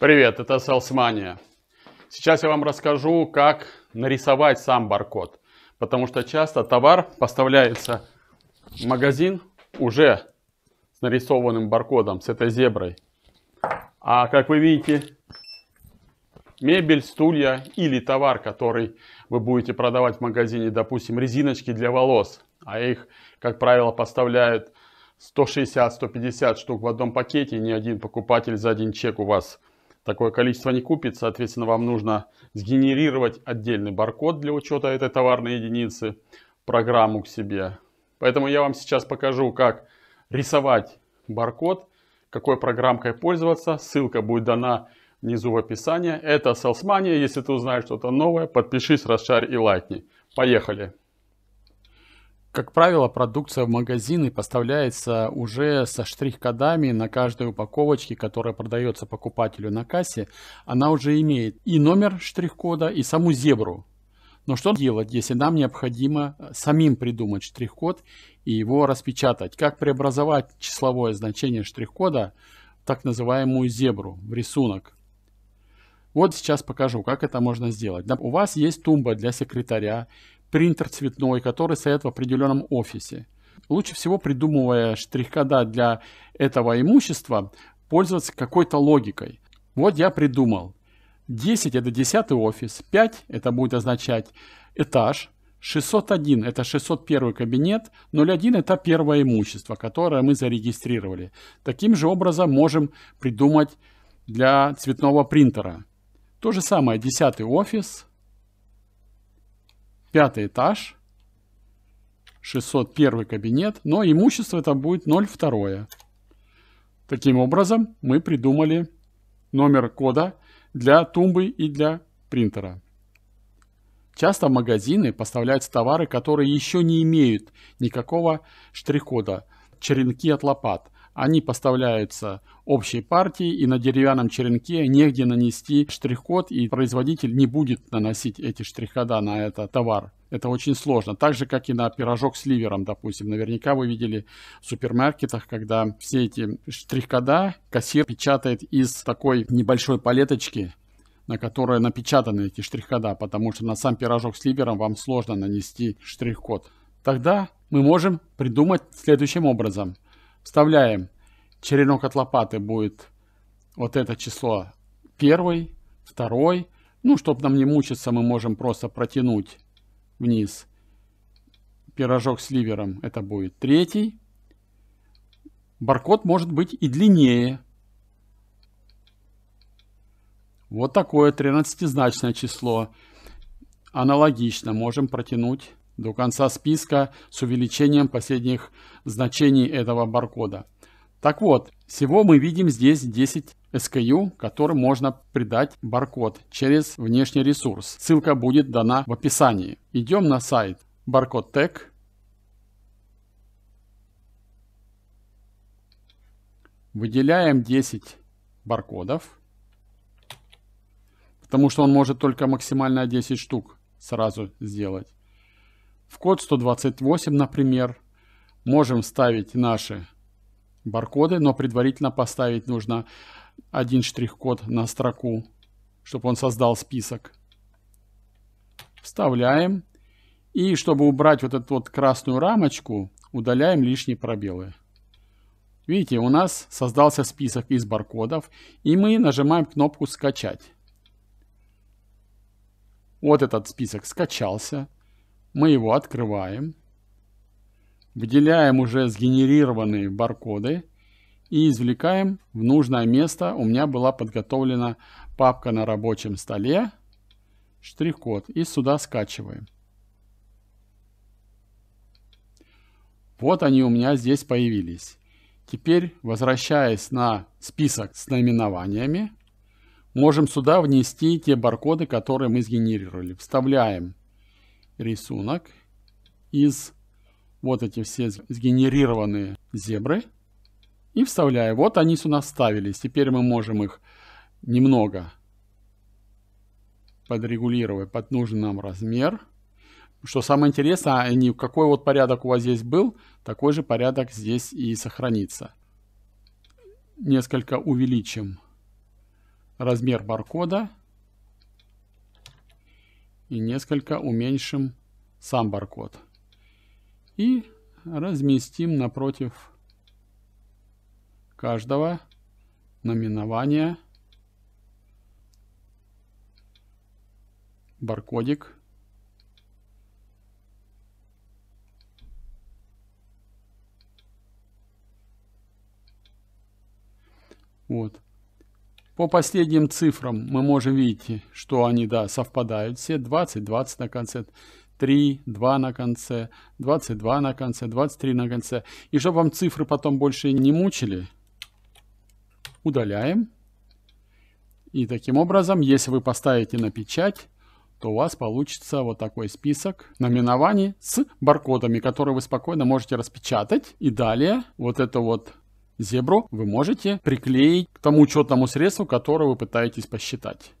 Привет, это Салсмания. Сейчас я вам расскажу, как нарисовать сам баркод. Потому что часто товар поставляется в магазин уже с нарисованным баркодом, с этой зеброй. А как вы видите, мебель, стулья или товар, который вы будете продавать в магазине, допустим, резиночки для волос, а их, как правило, поставляют 160-150 штук в одном пакете, ни один покупатель за один чек у вас такое количество не купит. Соответственно, вам нужно сгенерировать отдельный баркод для учета этой товарной единицы, программу к себе. Поэтому я вам сейчас покажу, как рисовать баркод, какой программкой пользоваться. Ссылка будет дана внизу в описании. Это Salesmania. Если ты узнаешь что-то новое, подпишись, расшарь и лайкни. Поехали! Как правило, продукция в магазины поставляется уже со штрих-кодами на каждой упаковочке, которая продается покупателю на кассе. Она уже имеет и номер штрих-кода, и саму зебру. Но что делать, если нам необходимо э, самим придумать штрих-код и его распечатать? Как преобразовать числовое значение штрих-кода в так называемую зебру, в рисунок? Вот сейчас покажу, как это можно сделать. У вас есть тумба для секретаря, принтер цветной, который стоит в определенном офисе. Лучше всего, придумывая штрих-кода для этого имущества, пользоваться какой-то логикой. Вот я придумал. 10 – это 10 офис, 5 – это будет означать этаж, 601 – это 601 кабинет, 01 – это первое имущество, которое мы зарегистрировали. Таким же образом можем придумать для цветного принтера. То же самое 10 офис, пятый этаж, 601 кабинет, но имущество это будет 0,2. Таким образом, мы придумали номер кода для тумбы и для принтера. Часто в магазины поставляются товары, которые еще не имеют никакого штрих-кода, черенки от лопат – они поставляются общей партии и на деревянном черенке негде нанести штрих-код и производитель не будет наносить эти штрих-кода на этот товар. Это очень сложно. Так же, как и на пирожок с ливером, допустим. Наверняка вы видели в супермаркетах, когда все эти штрих-кода кассир печатает из такой небольшой палеточки, на которой напечатаны эти штрих-кода, потому что на сам пирожок с ливером вам сложно нанести штрих-код. Тогда мы можем придумать следующим образом. Вставляем черенок от лопаты будет вот это число первый, второй. Ну, чтобы нам не мучиться, мы можем просто протянуть вниз пирожок с ливером. Это будет третий. Баркод может быть и длиннее. Вот такое 13-значное число. Аналогично можем протянуть до конца списка с увеличением последних значений этого баркода. Так вот, всего мы видим здесь 10 SKU, которым можно придать баркод через внешний ресурс. Ссылка будет дана в описании. Идем на сайт Barcode Выделяем 10 баркодов, потому что он может только максимально 10 штук сразу сделать. В код 128, например, можем вставить наши баркоды, но предварительно поставить нужно один штрих-код на строку, чтобы он создал список. Вставляем. И чтобы убрать вот эту вот красную рамочку, удаляем лишние пробелы. Видите, у нас создался список из баркодов, и мы нажимаем кнопку «Скачать». Вот этот список скачался. Мы его открываем, выделяем уже сгенерированные баркоды и извлекаем в нужное место. У меня была подготовлена папка на рабочем столе, штрих-код, и сюда скачиваем. Вот они у меня здесь появились. Теперь, возвращаясь на список с наименованиями, можем сюда внести те баркоды, которые мы сгенерировали. Вставляем рисунок из вот эти все сгенерированные зебры и вставляю. Вот они сюда вставились. Теперь мы можем их немного подрегулировать под нужный нам размер. Что самое интересное, они, а какой вот порядок у вас здесь был, такой же порядок здесь и сохранится. Несколько увеличим размер баркода и несколько уменьшим сам баркод. И разместим напротив каждого номинования баркодик вот по последним цифрам мы можем видеть, что они да, совпадают все 20, 20 на конце, 3, 2 на конце, 22 на конце, 23 на конце. И чтобы вам цифры потом больше не мучили, удаляем. И таким образом, если вы поставите на печать, то у вас получится вот такой список наименований с баркодами, которые вы спокойно можете распечатать. И далее вот это вот зебру вы можете приклеить к тому учетному средству, которое вы пытаетесь посчитать.